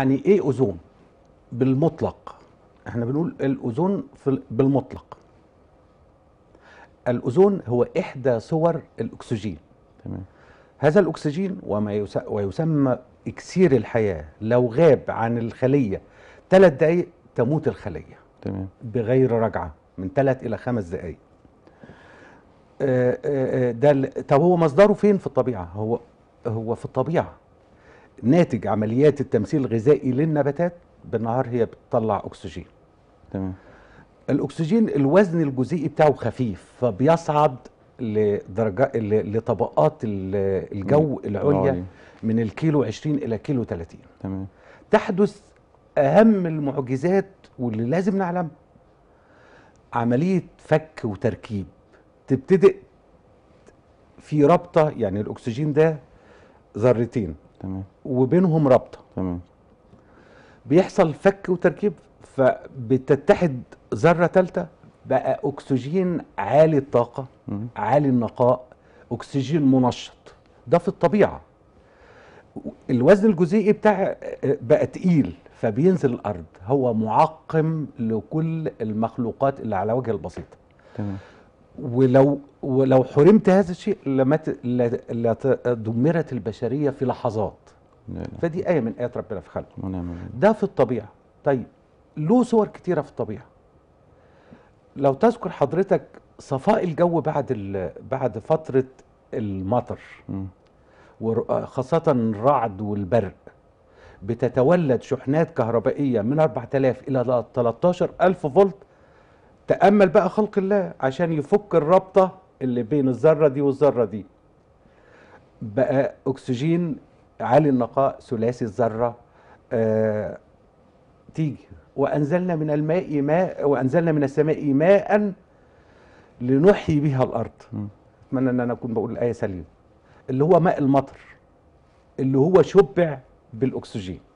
يعني ايه اوزون بالمطلق احنا بنقول الاوزون في بالمطلق الاوزون هو احدى صور الاكسجين تمام هذا الاكسجين وما ويسمى اكسير الحياه لو غاب عن الخليه ثلاث دقائق تموت الخليه تمام بغير رجعه من ثلاث الى خمس دقائق آه، آه، آه، ده طب هو مصدره فين في الطبيعه هو هو في الطبيعه ناتج عمليات التمثيل الغذائي للنباتات بالنهار هي بتطلع اكسجين تمام الاكسجين الوزن الجزيئي بتاعه خفيف فبيصعد لدرجه لطبقات الجو العليا من الكيلو 20 الى كيلو 30 تمام تحدث اهم المعجزات واللي لازم نعلمها عمليه فك وتركيب تبتدئ في رابطه يعني الاكسجين ده ذرتين تمام وبينهم رابطه تمام بيحصل فك وتركيب فبتتحد ذره ثالثه بقى اكسجين عالي الطاقه مم. عالي النقاء اكسجين منشط ده في الطبيعه الوزن الجزيئي بتاع بقى تقيل فبينزل الارض هو معقم لكل المخلوقات اللي على وجه البسيطه تمام ولو ولو حرمت هذا الشيء لمت لدمرت البشريه في لحظات نعم. فدي ايه من ايات ربنا في خلقه نعم. ده في الطبيعه طيب له صور كتيره في الطبيعه لو تذكر حضرتك صفاء الجو بعد بعد فتره المطر وخاصه الرعد والبرق بتتولد شحنات كهربائيه من 4000 الى 13000 فولت تأمل بقى خلق الله عشان يفك الرابطة اللي بين الذرة دي والذرة دي بقى أكسجين عالي النقاء ثلاثي الذرة آه تيجي وأنزلنا من الماء ماء وأنزلنا من السماء ماء لنحيي بها الأرض أتمنى أن أنا أكون بقول الآية سليم اللي هو ماء المطر اللي هو شبع بالأكسجين